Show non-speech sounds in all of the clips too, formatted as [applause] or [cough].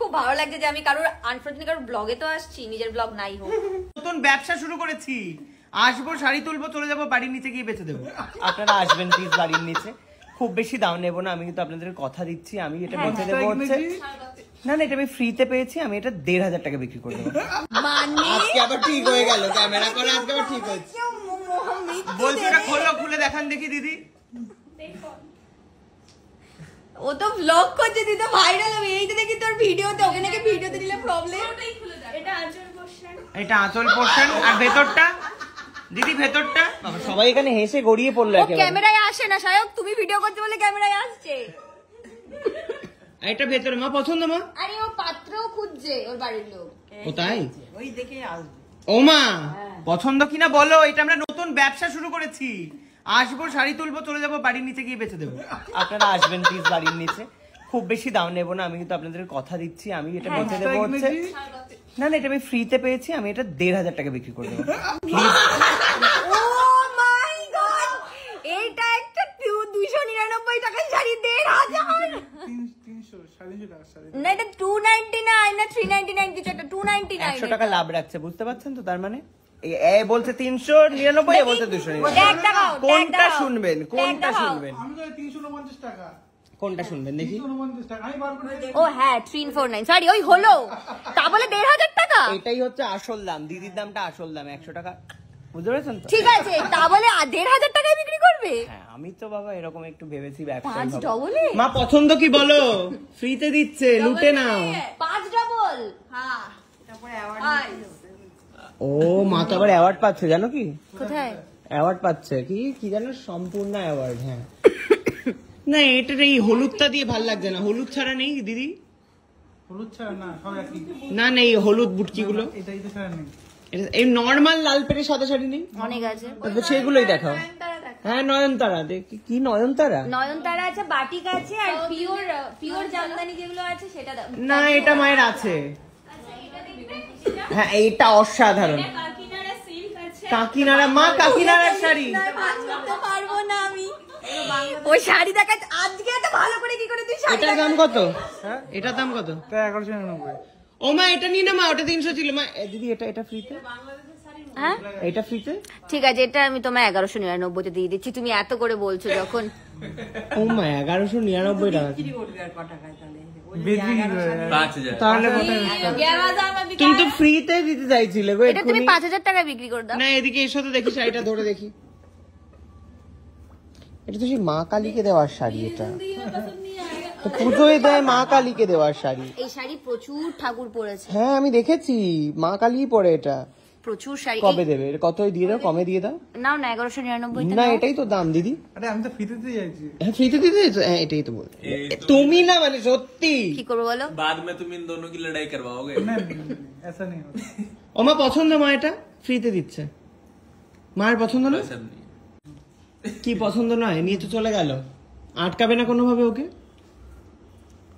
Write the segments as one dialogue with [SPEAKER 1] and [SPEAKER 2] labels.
[SPEAKER 1] খুব ভালো লাগছে যে আমি কারোর আনফর্চুনেটলি কারোর ব্লগে তো আসছি নিজের ব্লগ নাই হোক নতুন ব্যবসা শুরু করেছি আসবো শাড়ি তুলবো চলে যাবো বাড়ির নিচে গিয়ে বেঁচে দেবো আপনারা আসবেন প্লিজ বাড়ির নিচে খুব বেশি দাম নেব না আমি কিন্তু আপনাদের কথা দিচ্ছি আমি এটা হ্যাঁ, বেঁচে হ্যাঁ। দেবো হচ্ছে না না এটা আমি ফ্রিতে পেয়েছি আমি এটা দেড় হাজার টাকা বিক্রি করে দেবো মানে? আজকে আবার ঠিক হয়ে গেল ক্যামেরা করে আজকে আবার ঠিক হয়েছে বলছি এটা খোলো খুলে দেখান দেখি দিদি ও তো ব্লগ করছে তুই তো ভাইরাল হবে এই দেখি তোর ভিডিওতে ওকে নাকি ভিডিওতে দিলে প্রবলেম এটা আঁচল পোর্শন আর ভেতরটা দিদি ভেতরটা সবাই এখানে হেসে গড়িয়ে পড়লো একেবারে ক্যামেরায় আসে না সায়ক তুমি ভিডিও করতে বলে ক্যামেরায় আসছে এটা ভেতরে মা পছন্দ মা আরে ও পাত্র খুঁজছে ওর বাড়ির লোক ওই দেখে আসবে ও মা হ্যাঁ। পছন্দ কিনা বলো এটা আমরা নতুন ব্যবসা শুরু করেছি আসবো শাড়ি তুলবো চলে যাবো বাড়ির নিচে গিয়ে বেঁচে দেবো আপনারা আসবেন প্লিজ বাড়ির নিচে খুব বেশি দাম নেবো না আমি কিন্তু আপনাদের কথা দিচ্ছি আমি এটা হ্যাঁ, বেঁচে হ্যাঁ, দেবো হচ্ছে না না এটা আমি ফ্রিতে পেয়েছি আমি এটা দেড় হাজার টাকা বিক্রি করে দেবো না এটা টু নাইন না থ্রি নাইন কিছু একটা টু নাইনটি একশো টাকা লাভ রাখছে বুঝতে পারছেন তো তার মানে এ বলছে তিনশো নিরানব্বই এ বলছে দুশো কোনটা শুনবেন কোনটা শুনবেন কোনটা শুনবেন দেখি ও হ্যাঁ থ্রি ফোর নাইন সরি ওই হলো তা বলে দেড় হাজার টাকা এটাই হচ্ছে আসল দাম দিদির দামটা আসল দাম একশো টাকা বুঝতে পেরেছেন ঠিক আছে তা বলে দেড় হাজার টাকায় বিক্রি করবে হ্যাঁ, আমি তো বাবা এরকম একটু ভেবেছি ব্যবসা মা পছন্দ কি বলো ফ্রিতে দিচ্ছে লুটে নাও পাঁচ ডবল হ্যাঁ তারপরে অ্যাওয়ার্ড ও মা তো আবার অ্যাওয়ার্ড পাচ্ছে জানো কি কোথায় অ্যাওয়ার্ড পাচ্ছে কি কি জানো সম্পূর্ণ অ্যাওয়ার্ড হ্যাঁ না এটা এই হলুদটা দিয়ে ভাল লাগছে না হলুদ ছাড়া নেই দিদি হলুদ ছাড়া না না না হলুদ বুটকিগুলো এটা এই নর্মাল লাল পেটে সাদা শাড়ি নেই অনেক আছে সেগুলোই দেখাও হ্যাঁ নয়নতারা দেখি কি নয়নতারা নয়নতারা আছে বাটিক আছে আর পিওর পিওর জামদানি যেগুলো আছে সেটা না এটা মায়ের আছে হ্যাঁ এটা অসাধারণ
[SPEAKER 2] কাকিনারা মা কাকিনারার শাড়ি
[SPEAKER 1] পারবো না আমি হ্যাঁ, ও মা এটা মা ওটা ছিল মা দিদি এটা এটা হ্যাঁ এটা ঠিক আছে এটা আমি তোমায় এগারোশো তে দিয়ে দিচ্ছি তুমি এত করে বলছো যখন ও মা 1199 টাকা তুমি তো ফ্রিতে দিতে চাইছিলে গো এটা তুমি বিক্রি না এদিকে তো দেখি শাড়িটা ধরে দেখি এটা মা কালীকে দেওয়ার শাড়ি এটা পুজোয় দেয় মা কালীকে দেওয়ার শাড়ি এই শাড়ি প্রচুর ঠাকুর পরেছে হ্যাঁ আমি দেখেছি মা কালী পরে এটা প্রচুর শাড়ি কবে দেবে কতই দিয়ে দাও মানে কমে দিয়ে দাও নাও না এগারোশো নিরানব্বই না এটাই তো দাম দিদি আরে আমি তো ফ্রিতে দিতে চাইছি হ্যাঁ ফ্রিতে দিতে চাইছো হ্যাঁ এটাই তো বলছি তুমি না মানে সত্যি কি করবো বলো বাদ মে তুমি দোনো কি লড়াই করবাওগে ऐसा नहीं होता ওমা পছন্দ মা এটা ফ্রিতে দিচ্ছে মার পছন্দ না কি পছন্দ নয় নিয়ে তো চলে গেল আটকাবে না কোনোভাবে ওকে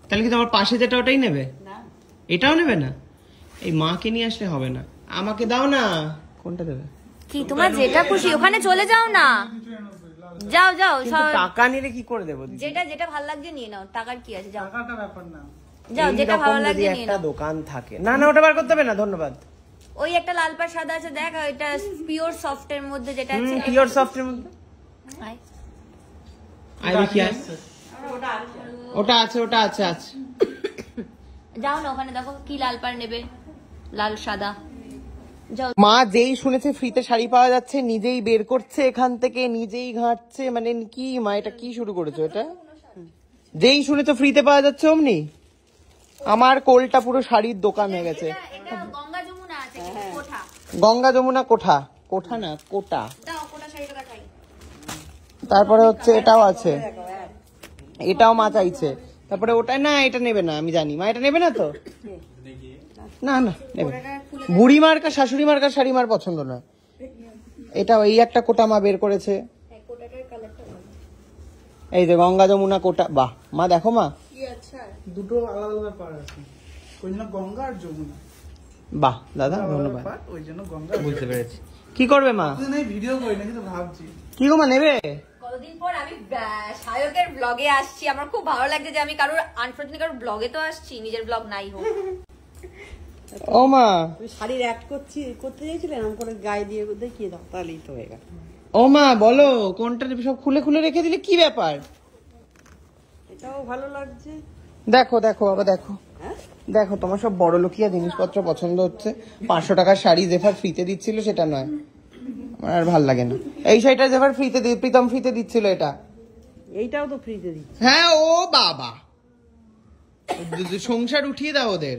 [SPEAKER 1] তাহলে কি তোমার পাশে যেটা ওটাই নেবে এটাও নেবে না এই মাকে নিয়ে আসলে হবে না আমাকে দাও না কোনটা দেবে কি তোমার যেটা খুশি ওখানে চলে যাও না যাও যাও টাকা নিলে কি করে দেবো যেটা যেটা ভালো লাগছে নিয়ে নাও টাকার কি আছে যাও টাকাটা ব্যাপার না যাও যেটা ভালো লাগছে নিয়ে নাও দোকান থাকে না না ধন্যবাদ ওই একটা লাল পাড় সাদা আছে দেখ এটা পিওর মধ্যে যেটা আছে পিওর মধ্যে দেখি ওটা আছে ওটা যাও না ওখানে দেখো কি লাল পাড় নেবে লাল সাদা মা যেই শুনেছে ফ্রিতে শাড়ি পাওয়া যাচ্ছে নিজেই বের করছে এখান থেকে নিজেই ঘাঁটছে মানে কি মা এটা কি শুরু করেছো এটা যেই শুনেছো ফ্রিতে পাওয়া যাচ্ছে অমনি আমার কোলটা পুরো শাড়ির দোকান হয়ে গেছে হ্যাঁ। গঙ্গা যমুনা কোঠা কোঠা না কোটা তারপরে হচ্ছে এটাও আছে এটাও মা চাইছে তারপরে ওটা না এটা নেবে না আমি জানি মা এটা নেবে না তো না না বুড়ি মার্কা শাশুড়ি মার্কা শাড়ি মার পছন্দ না এটা এই একটা কোটা মা বের করেছে এই যে গঙ্গা যমুনা কোটা বাহ মা দেখো মা দুটো আলাদা আছে গঙ্গা আর যমুনা বাহ দাদা ধন্যবাদ বুঝতে পেরেছি কি করবে মা কি গো মা নেবে আমি ব্লগে আসছি আমার খুব ভালো লাগছে যে আমি কারোর আনফর্চুনেটলি কারোর ব্লগে তো আসছি নিজের ব্লগ নাই হোক ও মা শাড়ির করছি করতে চাইছিলে করে গায়ে দিয়ে তো হয়ে বলো কোনটা সব খুলে খুলে রেখে দিলে ব্যাপার এটাও ভালো লাগছে দেখো দেখো বাবা দেখো হ্যাঁ? দেখো তোমার সব বড় লোকিয়া জিনিসপত্র পছন্দ হচ্ছে পাঁচশো টাকার শাড়ি জেফার ফ্রিতে দিচ্ছিল সেটা নয় আমার আর ভাল লাগে না এই শাড়িটা জেফার ফ্রিতে প্রীতম ফ্রিতে দিচ্ছিল এটা এইটাও তো ফ্রিতে দিচ্ছে হ্যাঁ ও বাবা সংসার উঠিয়ে দাও ওদের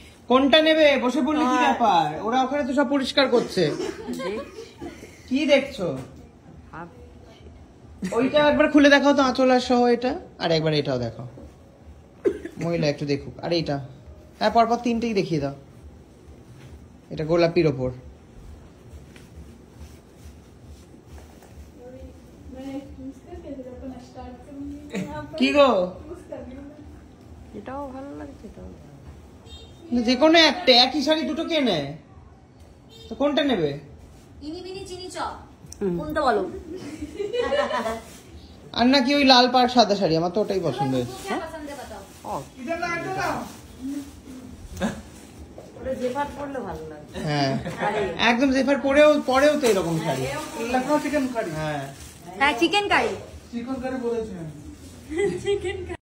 [SPEAKER 1] কোনটা নেবে বসে পড়লি কি ব্যাপার ওরা ওখানে তো সব পরিষ্কার করছে কি দেখছো ওইটা একবার খুলে দেখাও তো আঁচলার সহ এটা আর একবার এটাও দেখাও মহিলা একটু দেখুক আর এইটা হ্যাঁ পরপর তিনটেই দেখিয়ে দাও এটা গোলাপির ওপর কি গো এটাও ভালো লাগছে তো যে কোনো একটা একই শাড়ি দুটো কে নেয় তো কোনটা নেবে আর নাকি ওই লাল পাড় সাদা শাড়ি আমার তো ওটাই পছন্দ হ্যাঁ, হ্যাঁ। একদম পরেও পরেও তো এরকম শাড়ি চিকেন কারি হ্যাঁ, হ্যাঁ [laughs]